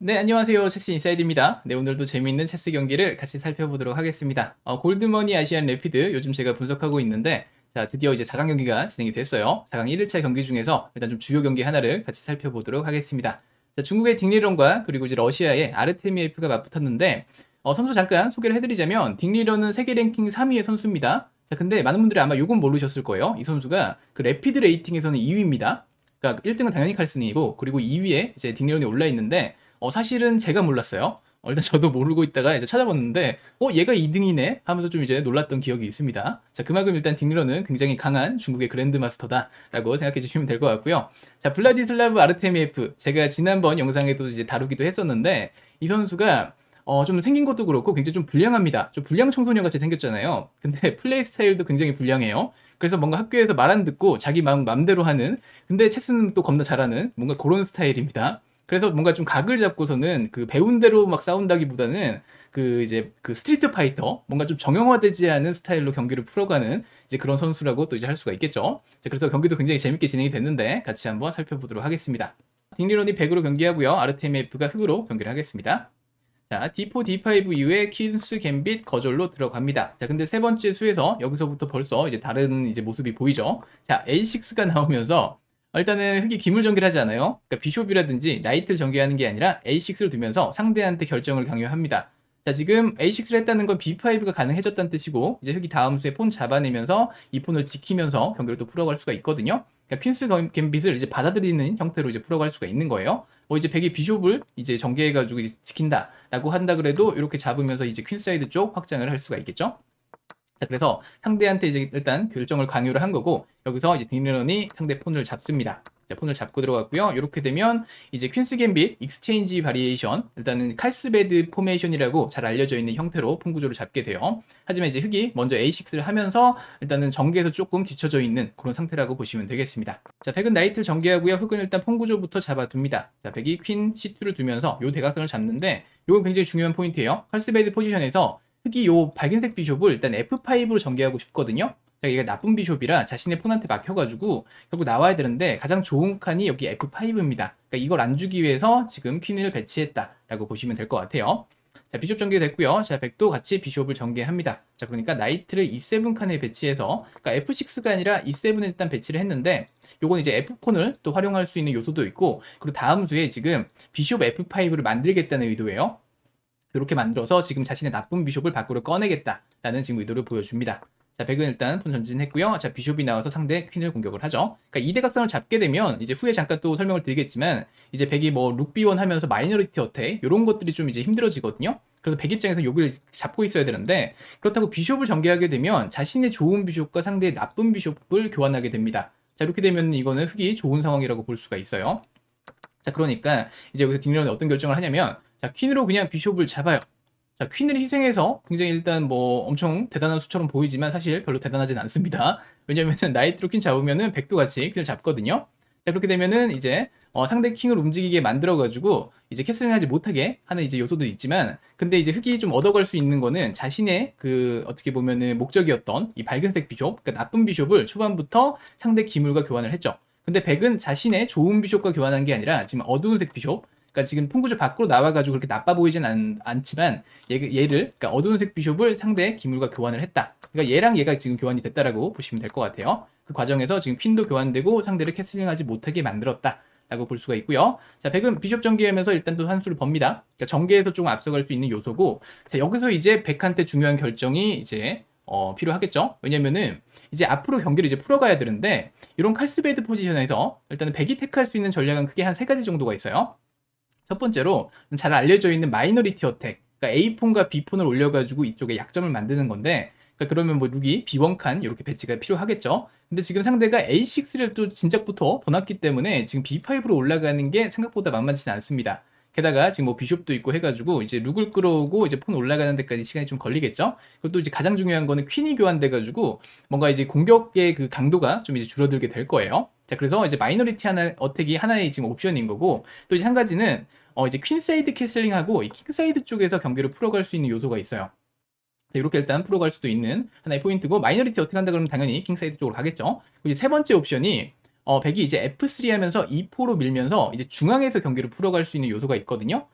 네, 안녕하세요. 체스 인사이드입니다. 네, 오늘도 재미있는 체스 경기를 같이 살펴보도록 하겠습니다. 어, 골드머니 아시안 래피드 요즘 제가 분석하고 있는데 자, 드디어 이제 4강 경기가 진행이 됐어요. 4강 1일차 경기 중에서 일단 좀 주요 경기 하나를 같이 살펴보도록 하겠습니다. 자, 중국의 딩리런과 그리고 이제 러시아의 아르테미에프가 맞붙었는데 어, 선수 잠깐 소개를 해드리자면 딩리런은 세계 랭킹 3위의 선수입니다. 자, 근데 많은 분들이 아마 요건 모르셨을 거예요. 이 선수가 그 래피드 레이팅에서는 2위입니다. 그러니까 1등은 당연히 칼슨이고 그리고 2위에 이제 딩리런이 올라 있는데 어, 사실은 제가 몰랐어요. 어, 일단 저도 모르고 있다가 이제 찾아봤는데 어 얘가 2등이네 하면서 좀 이제 놀랐던 기억이 있습니다. 자 그만큼 일단 딩리러는 굉장히 강한 중국의 그랜드마스터다라고 생각해 주시면 될 것 같고요. 자 블라디슬라브 아르테미에프 제가 지난번 영상에도 이제 다루기도 했었는데 이 선수가 어, 좀 생긴 것도 그렇고 굉장히 좀 불량합니다. 좀 불량 청소년 같이 생겼잖아요. 근데 플레이 스타일도 굉장히 불량해요. 그래서 뭔가 학교에서 말 안 듣고 자기 마음 맘대로 하는 근데 체스는 또 겁나 잘하는 뭔가 그런 스타일입니다. 그래서 뭔가 좀 각을 잡고서는 그 배운 대로 막 싸운다기보다는 그 이제 그 스트리트 파이터 뭔가 좀 정형화되지 않은 스타일로 경기를 풀어가는 이제 그런 선수라고 또 이제 할 수가 있겠죠. 자, 그래서 경기도 굉장히 재밌게 진행이 됐는데 같이 한번 살펴보도록 하겠습니다. 딩리론이 100으로 경기하고요. 아르테메프가 흑으로 경기를 하겠습니다. 자, D4, D5 이후에 퀸스 갬빗 거절로 들어갑니다. 자, 근데 세 번째 수에서 여기서부터 벌써 이제 다른 이제 모습이 보이죠. 자, A6가 나오면서 일단은 흑이 기물 전개를 하지 않아요. 그러니까 비숍이라든지 나이트를 전개하는 게 아니라 A6를 두면서 상대한테 결정을 강요합니다. 자 지금 A6를 했다는 건 B5가 가능해졌다는 뜻이고 이제 흑이 다음 수에 폰 잡아내면서 이 폰을 지키면서 경기를 또 풀어갈 수가 있거든요. 그러니까 퀸스 갬빗을 이제 받아들이는 형태로 이제 풀어갈 수가 있는 거예요. 뭐 이제 백이 비숍을 이제 전개해가지고 이제 지킨다라고 한다 그래도 이렇게 잡으면서 이제 퀸 사이드 쪽 확장을 할 수가 있겠죠. 자 그래서 상대한테 이제 일단 결정을 강요를 한 거고 여기서 이제 딩레런이 상대 폰을 잡습니다. 자, 폰을 잡고 들어갔고요. 이렇게 되면 이제 퀸스 갬빗 익스체인지 바리에이션 일단은 칼스베드 포메이션이라고 잘 알려져 있는 형태로 폰 구조를 잡게 돼요. 하지만 이제 흑이 먼저 A6를 하면서 일단은 전개에서 조금 뒤쳐져 있는 그런 상태라고 보시면 되겠습니다. 자, 백은 나이트를 전개하고요. 흑은 일단 폰 구조부터 잡아둡니다. 자, 백이 퀸 C2를 두면서 요 대각선을 잡는데 요건 굉장히 중요한 포인트예요. 칼스베드 포지션에서 특히 요 밝은색 비숍을 일단 F5로 전개하고 싶거든요. 자, 이가 나쁜 비숍이라 자신의 폰한테 막혀가지고 결국 나와야 되는데 가장 좋은 칸이 여기 F5입니다. 그니까 이걸 안 주기 위해서 지금 퀸을 배치했다라고 보시면 될 것 같아요. 자, 비숍 전개됐고요. 자, 백도 같이 비숍을 전개합니다. 자, 그러니까 나이트를 E7 칸에 배치해서 그니까 F6가 아니라 E7에 일단 배치를 했는데 요건 이제 F4를 또 활용할 수 있는 요소도 있고 그리고 다음 주에 지금 비숍 F5를 만들겠다는 의도예요. 이렇게 만들어서 지금 자신의 나쁜 비숍을 밖으로 꺼내겠다라는 지금 의도를 보여줍니다. 자, 백은 일단 돈 전진했고요. 자, 비숍이 나와서 상대 퀸을 공격을 하죠. 그니까 2대 각성을 잡게 되면 이제 후에 잠깐 또 설명을 드리겠지만 이제 백이 뭐 룩비원 하면서 마이너리티 어택 이런 것들이 좀 이제 힘들어지거든요. 그래서 백 입장에서 여기를 잡고 있어야 되는데 그렇다고 비숍을 전개하게 되면 자신의 좋은 비숍과 상대의 나쁜 비숍을 교환하게 됩니다. 자, 이렇게 되면 이거는 흑이 좋은 상황이라고 볼 수가 있어요. 자, 그러니까 이제 여기서 딩런이 어떤 결정을 하냐면 자 퀸으로 그냥 비숍을 잡아요 자 퀸을 희생해서 굉장히 일단 뭐 엄청 대단한 수처럼 보이지만 사실 별로 대단하진 않습니다 왜냐면은 나이트로 퀸 잡으면은 백도 같이 퀸을 잡거든요 자 그렇게 되면은 이제 어, 상대 킹을 움직이게 만들어 가지고 이제 캐슬링 하지 못하게 하는 이제 요소도 있지만 근데 이제 흑이 좀 얻어갈 수 있는 거는 자신의 그 어떻게 보면은 목적이었던 이 밝은색 비숍 그니까 나쁜 비숍을 초반부터 상대 기물과 교환을 했죠 근데 백은 자신의 좋은 비숍과 교환한 게 아니라 지금 어두운색 비숍 그러니까 지금 풍구조 밖으로 나와가지고 그렇게 나빠 보이진 않, 않지만 얘, 를 그러니까 어두운색 비숍을 상대 기물과 교환을 했다. 그러니까 얘랑 얘가 지금 교환이 됐다라고 보시면 될 것 같아요. 그 과정에서 지금 퀸도 교환되고 상대를 캐슬링하지 못하게 만들었다. 라고 볼 수가 있고요. 자, 백은 비숍 전개하면서 일단 또산수를 법니다. 그러니까 전개에서 조금 앞서갈 수 있는 요소고, 자, 여기서 이제 백한테 중요한 결정이 이제 어, 필요하겠죠. 왜냐면은 이제 앞으로 경기를 이제 풀어가야 되는데 이런 칼스베드 포지션에서 일단은 백이 테크할 수 있는 전략은 크게 한 세 가지 정도가 있어요. 첫 번째로 잘 알려져 있는 마이너리티 어택 그러니까 A폰과 B폰을 올려가지고 이쪽에 약점을 만드는 건데 그러니까 그러면 뭐 6이 B1칸 이렇게 배치가 필요하겠죠. 근데 지금 상대가 A6를 또 진작부터 더 놨기 때문에 지금 B5로 올라가는 게 생각보다 만만치는 않습니다. 게다가 지금 뭐 비숍도 있고 해가지고 이제 룩을 끌어오고 이제 폰 올라가는 데까지 시간이 좀 걸리겠죠. 그것도 이제 가장 중요한 거는 퀸이 교환돼가지고 뭔가 이제 공격의 그 강도가 좀 이제 줄어들게 될 거예요. 자, 그래서 이제 마이너리티 하나, 어택이 하나의 지금 옵션인 거고, 또 이제 한 가지는, 어, 이제 퀸사이드 캐슬링하고 이 킹사이드 쪽에서 경기를 풀어갈 수 있는 요소가 있어요. 자, 이렇게 일단 풀어갈 수도 있는 하나의 포인트고, 마이너리티 어택한다 그러면 당연히 킹사이드 쪽으로 가겠죠. 그리고 이제 세 번째 옵션이, 어, 백이 이제 F3 하면서 2포로 e 밀면서 이제 중앙에서 경기를 풀어갈 수 있는 요소가 있거든요.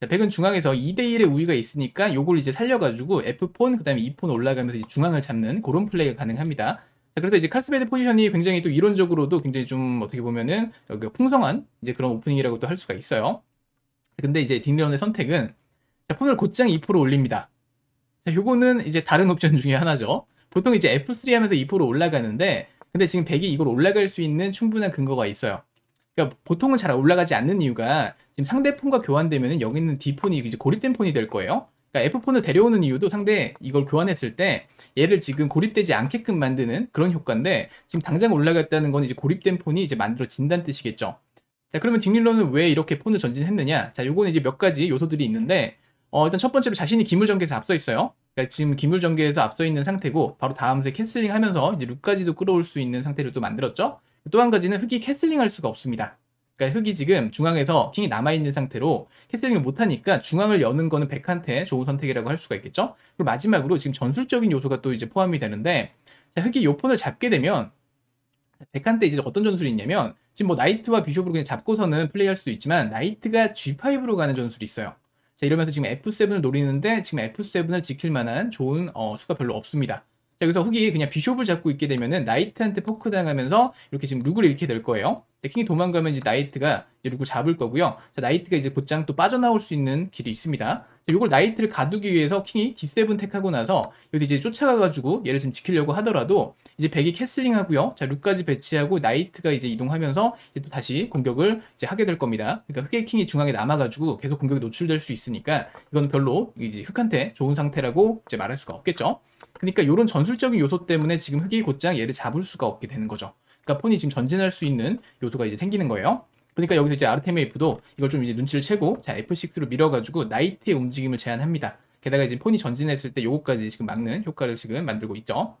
자, 백은 중앙에서 2대1의 우위가 있으니까 요걸 이제 살려가지고 F4, 그 다음에 E4 올라가면서 이제 중앙을 잡는 그런 플레이가 가능합니다. 그래서 이제 칼스베드 포지션이 굉장히 또 이론적으로도 굉장히 좀 어떻게 보면은 여기 어, 그 풍성한 이제 그런 오프닝이라고 도할 수가 있어요. 근데 이제 딩리런의 선택은 자, 폰을 곧장 2%로 올립니다. 자, 요거는 이제 다른 옵션 중에 하나죠. 보통 이제 F3 하면서 2%로 올라가는데 근데 지금 100이 이걸 올라갈 수 있는 충분한 근거가 있어요. 그러니까 보통은 잘 올라가지 않는 이유가 지금 상대 폰과 교환되면 여기 있는 D 폰이 이제 고립된 폰이 될 거예요. 그러니까 F 폰을 데려오는 이유도 상대 이걸 교환했을 때 얘를 지금 고립되지 않게끔 만드는 그런 효과인데 지금 당장 올라갔다는 건 이제 고립된 폰이 이제 만들어진다는 뜻이겠죠. 자 그러면 직릴론은왜 이렇게 폰을 전진했느냐? 자 요거는 이제 몇 가지 요소들이 있는데 어, 일단 첫 번째로 자신이 기물전개에서 앞서 있어요. 그러니까 지금 기물전개에서 앞서 있는 상태고 바로 다음에 캐슬링하면서 이제 룩까지도 끌어올 수 있는 상태를 또 만들었죠. 또 한 가지는 흑이 캐슬링할 수가 없습니다. 그러니까 흑이 지금 중앙에서 킹이 남아있는 상태로 캐슬링을 못하니까 중앙을 여는 거는 백한테 좋은 선택이라고 할 수가 있겠죠. 그리고 마지막으로 지금 전술적인 요소가 또 이제 포함이 되는데 자, 흑이 요 폰을 잡게 되면 백한테 이제 어떤 전술이 있냐면 지금 뭐 나이트와 비숍으로 그냥 잡고서는 플레이할 수도 있지만 나이트가 G5로 가는 전술이 있어요. 자 이러면서 지금 F7을 노리는데 지금 F7을 지킬 만한 좋은 어, 수가 별로 없습니다. 자, 여기서 훅이 그냥 비숍을 잡고 있게 되면은 나이트한테 포크 당하면서 이렇게 지금 룩을 잃게 될 거예요. 근데 킹이 도망가면 이제 나이트가 이제 룩을 잡을 거고요. 자, 나이트가 이제 곧장 또 빠져나올 수 있는 길이 있습니다. 이걸 나이트를 가두기 위해서 킹이 D7 택하고 나서 여기 이제 쫓아가가지고 얘를 지금 지키려고 하더라도 이제 백이 캐슬링 하고요. 자, 룩까지 배치하고 나이트가 이제 이동하면서 이제 또 다시 공격을 이제 하게 될 겁니다. 그러니까 흑의 킹이 중앙에 남아가지고 계속 공격이 노출될 수 있으니까 이건 별로 이제 흑한테 좋은 상태라고 이제 말할 수가 없겠죠. 그러니까 이런 전술적인 요소 때문에 지금 흑이 곧장 얘를 잡을 수가 없게 되는 거죠. 그러니까 폰이 지금 전진할 수 있는 요소가 이제 생기는 거예요. 그러니까 여기서 이제 아르테미프도 이걸 좀 이제 눈치를 채고 자 F6로 밀어가지고 나이트의 움직임을 제한합니다. 게다가 이제 폰이 전진했을 때 요거까지 지금 막는 효과를 지금 만들고 있죠.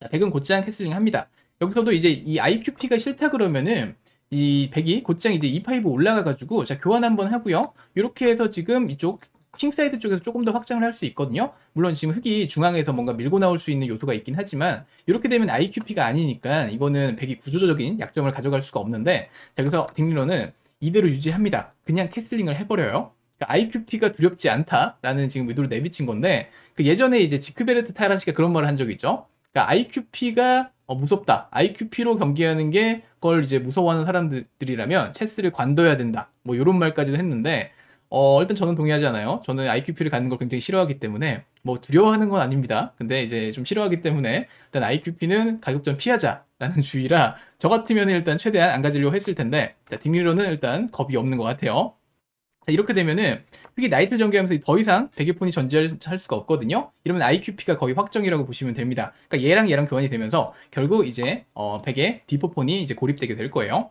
자, 백은 곧장 캐슬링 합니다. 여기서도 이제 이 IQP가 싫다 그러면은 이 백이 곧장 이제 E5 올라가가지고 자 교환 한번 하고요. 이렇게 해서 지금 이쪽 킹사이드 쪽에서 조금 더 확장을 할 수 있거든요. 물론 지금 흑이 중앙에서 뭔가 밀고 나올 수 있는 요소가 있긴 하지만 이렇게 되면 IQP가 아니니까 이거는 백이 구조적인 약점을 가져갈 수가 없는데 자, 그래서 딩리러는 이대로 유지합니다. 그냥 캐슬링을 해버려요. 그러니까 IQP가 두렵지 않다라는 지금 의도를 내비친 건데 그 예전에 이제 지크베르트 타란시가 그런 말을 한 적이 있죠. 그러니까 IQP가 어, 무섭다. IQP로 경기하는 게 그걸 이제 무서워하는 사람들이라면 체스를 관둬야 된다. 뭐 이런 말까지도 했는데 어, 일단 저는 동의하지 않아요. 저는 IQP를 갖는 걸 굉장히 싫어하기 때문에 뭐 두려워하는 건 아닙니다. 근데 이제 좀 싫어하기 때문에 일단 IQP는 가급적 피하자라는 주의라 저 같으면 일단 최대한 안 가지려고 했을 텐데 자, 딩리로는 일단 겁이 없는 것 같아요. 자, 이렇게 되면은 이게 나이트 를 전개하면서 더 이상 베개폰이 전지할 수가 없거든요. 이러면 IQP가 거의 확정이라고 보시면 됩니다. 그러니까 얘랑 얘랑 교환이 되면서 결국 이제 어, 베개 디포폰이 이제 고립되게 될 거예요.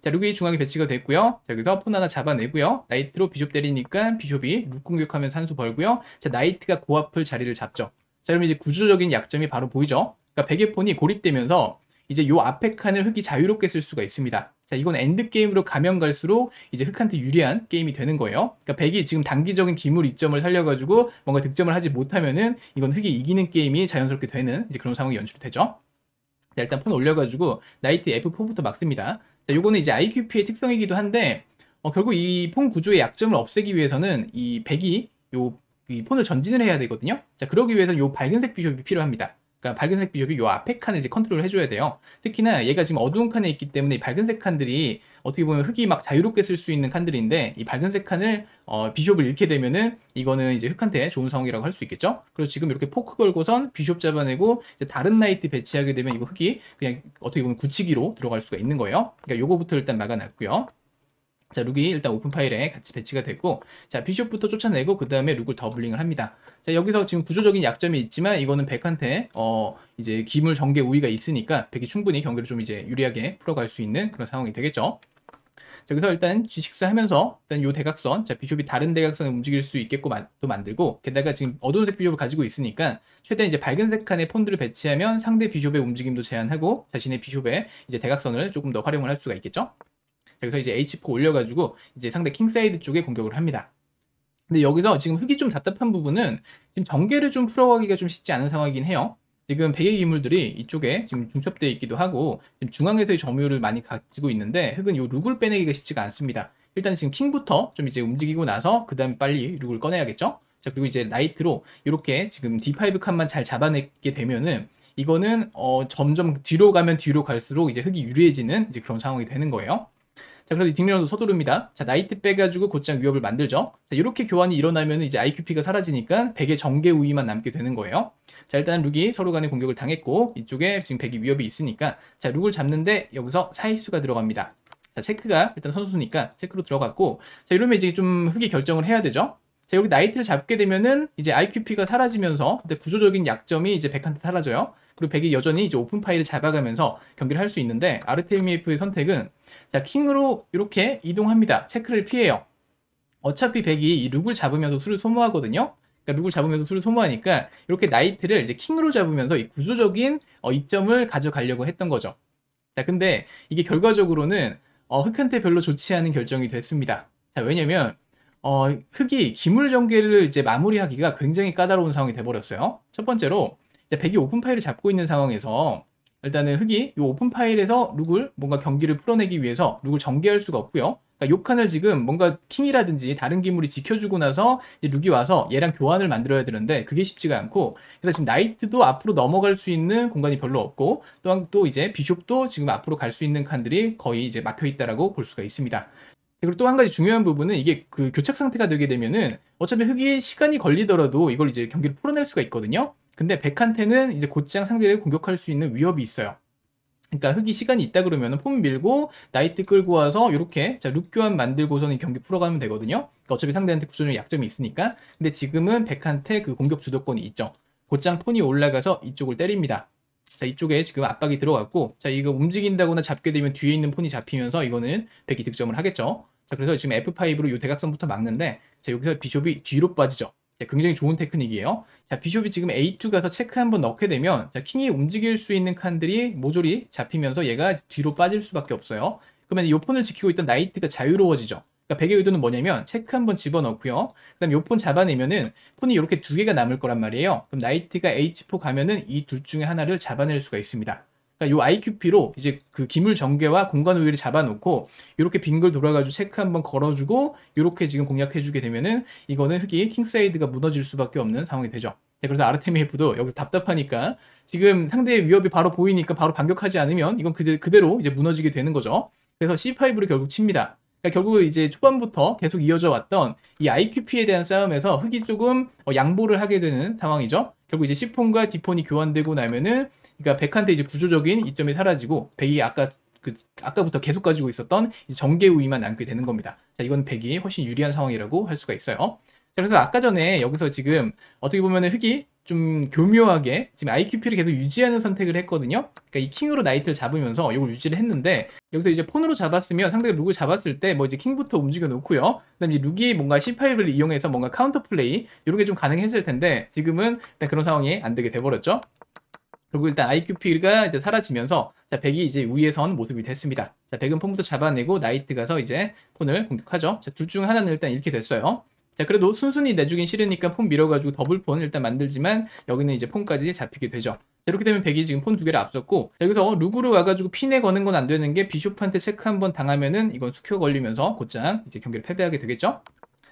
자 룩이 중앙에 배치가 됐고요. 자, 여기서 폰 하나 잡아내고요. 나이트로 비숍 때리니까 비숍이 룩 공격하면 산수 벌고요. 자 나이트가 고아플 자리를 잡죠. 자 그럼 이제 구조적인 약점이 바로 보이죠. 그러니까 베개 폰이 고립되면서 이제 요 앞에 칸을 흑이 자유롭게 쓸 수가 있습니다. 자, 이건 엔드게임으로 가면 갈수록 이제 흑한테 유리한 게임이 되는 거예요. 그러니까 백이 지금 단기적인 기물 이점을 살려가지고 뭔가 득점을 하지 못하면은 이건 흑이 이기는 게임이 자연스럽게 되는 이제 그런 상황이 연출되죠. 자, 일단 폰 올려가지고 나이트 F4부터 막습니다. 자, 요거는 이제 IQP의 특성이기도 한데 어, 결국 이 폰 구조의 약점을 없애기 위해서는 이 백이 요이 폰을 전진을 해야 되거든요. 자, 그러기 위해서는 요 밝은색 비숍이 필요합니다. 그러니까 밝은색 비숍이 요 앞에 칸을 이제 컨트롤을 해줘야 돼요. 특히나 얘가 지금 어두운 칸에 있기 때문에 이 밝은색 칸들이 어떻게 보면 흙이 막 자유롭게 쓸 수 있는 칸들인데 이 밝은색 칸을 어, 비숍을 잃게 되면은 이거는 이제 흑한테 좋은 상황이라고 할 수 있겠죠. 그래서 지금 이렇게 포크 걸고선 비숍 잡아내고 다른 나이트 배치하게 되면 이거 흙이 그냥 어떻게 보면 굳히기로 들어갈 수가 있는 거예요. 그러니까 요거부터 일단 막아놨고요. 자, 룩이 일단 오픈 파일에 같이 배치가 됐고, 자, 비숍부터 쫓아내고, 그 다음에 룩을 더블링을 합니다. 자, 여기서 지금 구조적인 약점이 있지만, 이거는 백한테, 어, 이제 기물 전개 우위가 있으니까, 백이 충분히 경기를 좀 이제 유리하게 풀어갈 수 있는 그런 상황이 되겠죠. 자, 여기서 일단 G6 하면서, 일단 요 대각선, 자, 비숍이 다른 대각선을 움직일 수 있게끔 또 만들고, 게다가 지금 어두운색 비숍을 가지고 있으니까, 최대한 이제 밝은색 칸에 폰들을 배치하면 상대 비숍의 움직임도 제한하고, 자신의 비숍의 이제 대각선을 조금 더 활용을 할 수가 있겠죠. 여기서 이제 H4 올려가지고 이제 상대 킹사이드 쪽에 공격을 합니다. 근데 여기서 지금 흙이 좀 답답한 부분은 지금 전개를 좀 풀어가기가 좀 쉽지 않은 상황이긴 해요. 지금 백의 인물들이 이쪽에 지금 중첩되어 있기도 하고 지금 중앙에서의 점유율을 많이 가지고 있는데 흑은 이 룩을 빼내기가 쉽지가 않습니다. 일단 지금 킹부터 좀 이제 움직이고 나서 그 다음에 빨리 룩을 꺼내야겠죠? 자 그리고 이제 나이트로 이렇게 지금 D5 칸만 잘 잡아내게 되면은 이거는 어 점점 뒤로 가면 뒤로 갈수록 이제 흑이 유리해지는 이제 그런 상황이 되는 거예요. 자, 그래서 딩리언도 서두릅니다. 자, 나이트 빼가지고 곧장 위협을 만들죠. 자, 이렇게 교환이 일어나면 이제 IQP가 사라지니까 100의 정계 우위만 남게 되는 거예요. 자, 일단 룩이 서로 간의 공격을 당했고 이쪽에 지금 100이 위협이 있으니까 자, 룩을 잡는데 여기서 사이수가 들어갑니다. 자, 체크가 일단 선수니까 체크로 들어갔고 자, 이러면 이제 좀 흑이 결정을 해야 되죠. 자, 여기 나이트를 잡게 되면은 이제 IQP가 사라지면서 근데 구조적인 약점이 이제 백한테 사라져요. 그리고 백이 여전히 이제 오픈 파일을 잡아가면서 경기를 할 수 있는데 아르테미에프의 선택은 자, 킹으로 이렇게 이동합니다. 체크를 피해요. 어차피 백이 이 룩을 잡으면서 수를 소모하거든요. 그러니까 룩을 잡으면서 수를 소모하니까 이렇게 나이트를 이제 킹으로 잡으면서 이 구조적인 어, 이점을 가져가려고 했던 거죠. 자, 근데 이게 결과적으로는 어, 흑한테 별로 좋지 않은 결정이 됐습니다. 자, 왜냐면 어, 흙이 기물 전개를 이제 마무리하기가 굉장히 까다로운 상황이 돼버렸어요. 첫 번째로 이제 백이 오픈 파일을 잡고 있는 상황에서 일단은 흙이 이 오픈 파일에서 룩을 뭔가 경기를 풀어내기 위해서 룩을 전개할 수가 없고요. 그러니까 요 칸을 지금 뭔가 킹이라든지 다른 기물이 지켜주고 나서 이제 룩이 와서 얘랑 교환을 만들어야 되는데 그게 쉽지가 않고 그래서 지금 나이트도 앞으로 넘어갈 수 있는 공간이 별로 없고 또한 또 이제 비숍도 지금 앞으로 갈 수 있는 칸들이 거의 이제 막혀 있다라고 볼 수가 있습니다. 그리고 또 한 가지 중요한 부분은 이게 그 교착 상태가 되게 되면은 어차피 흑이 시간이 걸리더라도 이걸 이제 경기를 풀어낼 수가 있거든요. 근데 백한테는 이제 곧장 상대를 공격할 수 있는 위협이 있어요. 그러니까 흑이 시간이 있다 그러면 은폼 밀고 나이트 끌고 와서 이렇게 자, 룩 교환 만들고서는 경기 풀어가면 되거든요. 그러니까 어차피 상대한테 구조적인 약점이 있으니까. 근데 지금은 백한테 그 공격 주도권이 있죠. 곧장 폰이 올라가서 이쪽을 때립니다. 자 이쪽에 지금 압박이 들어갔고 자 이거 움직인다거나 잡게 되면 뒤에 있는 폰이 잡히면서 이거는 백이 득점을 하겠죠 자 그래서 지금 F5로 이 대각선부터 막는데 자 여기서 비숍이 뒤로 빠지죠 자, 굉장히 좋은 테크닉이에요 자 비숍이 지금 A2 가서 체크 한번 넣게 되면 자 킹이 움직일 수 있는 칸들이 모조리 잡히면서 얘가 뒤로 빠질 수밖에 없어요 그러면 이 폰을 지키고 있던 나이트가 자유로워지죠 그러니까 1 0의 의도는 뭐냐면 체크 한 번 집어넣고요. 그 다음에 요폰 잡아내면은 폰이 이렇게 두 개가 남을 거란 말이에요. 그럼 나이트가 H4 가면은 이 둘 중에 하나를 잡아낼 수가 있습니다. 그러니까 요 IQP로 이제 그 기물 전개와 공간 우위를 잡아놓고 이렇게 빙글 돌아가지고 체크 한 번 걸어주고 이렇게 지금 공략해주게 되면은 이거는 흑이 킹사이드가 무너질 수밖에 없는 상황이 되죠. 네, 그래서 아르테미헤프도 여기서 답답하니까 지금 상대의 위협이 바로 보이니까 바로 반격하지 않으면 이건 그대, 그대로 이제 무너지게 되는 거죠. 그래서 C5를 결국 칩니다. 그러니까 결국 이제 초반부터 계속 이어져 왔던 이 IQP에 대한 싸움에서 흑이 조금 어, 양보를 하게 되는 상황이죠. 결국 이제 시폰과 디폰이 교환되고 나면은 그러니까 백한테 이제 구조적인 이점이 사라지고 백이 아까 그 아까부터 계속 가지고 있었던 이제 정계 우위만 남게 되는 겁니다. 자, 이건 백이 훨씬 유리한 상황이라고 할 수가 있어요. 자, 그래서 아까 전에 여기서 지금 어떻게 보면은 흑이 좀 교묘하게 지금 IQP를 계속 유지하는 선택을 했거든요. 그러니까 이 킹으로 나이트를 잡으면서 이걸 유지를 했는데 여기서 이제 폰으로 잡았으면 상대가 룩을 잡았을 때 뭐 이제 킹부터 움직여 놓고요. 그다음에 이제 룩이 뭔가 C5를 이용해서 뭔가 카운터 플레이 이런 게 좀 가능했을 텐데 지금은 일단 그런 상황이 안 되게 돼 버렸죠. 그리고 일단 IQP가 이제 사라지면서 자, 백이 이제 위에 선 모습이 됐습니다. 자, 백은 폰부터 잡아내고 나이트 가서 이제 폰을 공격하죠. 자, 둘 중 하나는 일단 이렇게 됐어요. 자 그래도 순순히 내주긴 싫으니까 폰 밀어가지고 더블 폰 일단 만들지만 여기는 이제 폰까지 잡히게 되죠. 자, 이렇게 되면 백이 지금 폰 두 개를 앞섰고 자, 여기서 어, 루그로 와가지고 핀에 거는 건 안 되는 게 비숍한테 체크 한 번 당하면은 이건 수큐어 걸리면서 곧장 이제 경기를 패배하게 되겠죠.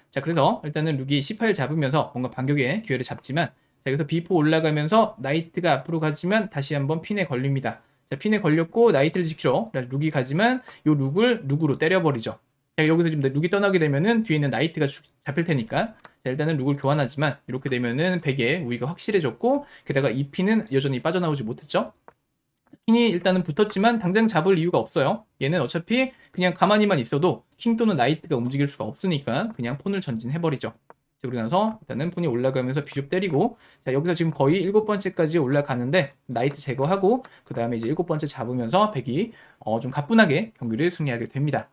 자 그래서 일단은 룩이 1 8 잡으면서 뭔가 반격의 기회를 잡지만 자 여기서 B4 올라가면서 나이트가 앞으로 가지만 다시 한번 핀에 걸립니다. 자 핀에 걸렸고 나이트를 지키러 룩이 가지만 요 룩을 룩으로 때려버리죠. 제가 여기서 지금 룩이 떠나게 되면은 뒤에 있는 나이트가 잡힐 테니까 자, 일단은 룩을 교환하지만 이렇게 되면은 백의 우위가 확실해졌고 게다가 이 피는 여전히 빠져나오지 못했죠. 킹이 일단은 붙었지만 당장 잡을 이유가 없어요. 얘는 어차피 그냥 가만히만 있어도 킹 또는 나이트가 움직일 수가 없으니까 그냥 폰을 전진해버리죠. 자, 그러면서 일단은 폰이 올라가면서 비숍 때리고 자 여기서 지금 거의 일곱 번째까지 올라가는데 나이트 제거하고 그 다음에 이제 일곱 번째 잡으면서 백이 어, 좀 가뿐하게 경기를 승리하게 됩니다.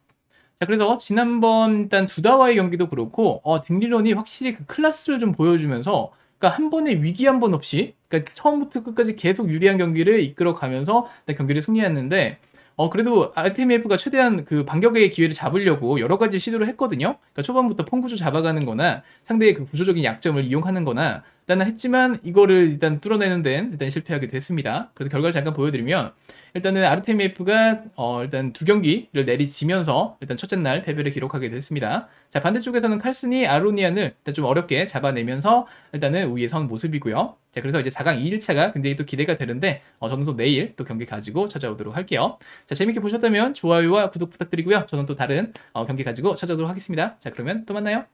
자, 그래서 지난번 일단 두다와의 경기도 그렇고, 어, 딩리론이 확실히 그 클라스를 좀 보여주면서, 그러니까 한 번의 위기 한 번 없이, 그러니까 처음부터 끝까지 계속 유리한 경기를 이끌어 가면서 경기를 승리했는데, 어, 그래도 RTMF가 최대한 그 반격의 기회를 잡으려고 여러 가지 시도를 했거든요. 그러니까 초반부터 폰 구조 잡아가는 거나 상대의 그 구조적인 약점을 이용하는 거나 일단 했지만 이거를 일단 뚫어내는 데는 일단 실패하게 됐습니다. 그래서 결과를 잠깐 보여드리면 일단은 아르테미에프가 어, 일단 두 경기를 내리지면서 일단 첫째 날 패배를 기록하게 됐습니다. 자 반대쪽에서는 칼슨이 아로니안을 일단 좀 어렵게 잡아내면서 일단은 우위에 선 모습이고요. 자 그래서 이제 4강 2일차가 굉장히 또 기대가 되는데 어, 저는 내일 또 경기 가지고 찾아오도록 할게요. 자 재밌게 보셨다면 좋아요와 구독 부탁드리고요. 저는 또 다른 어, 경기 가지고 찾아오도록 하겠습니다. 자 그러면 또 만나요.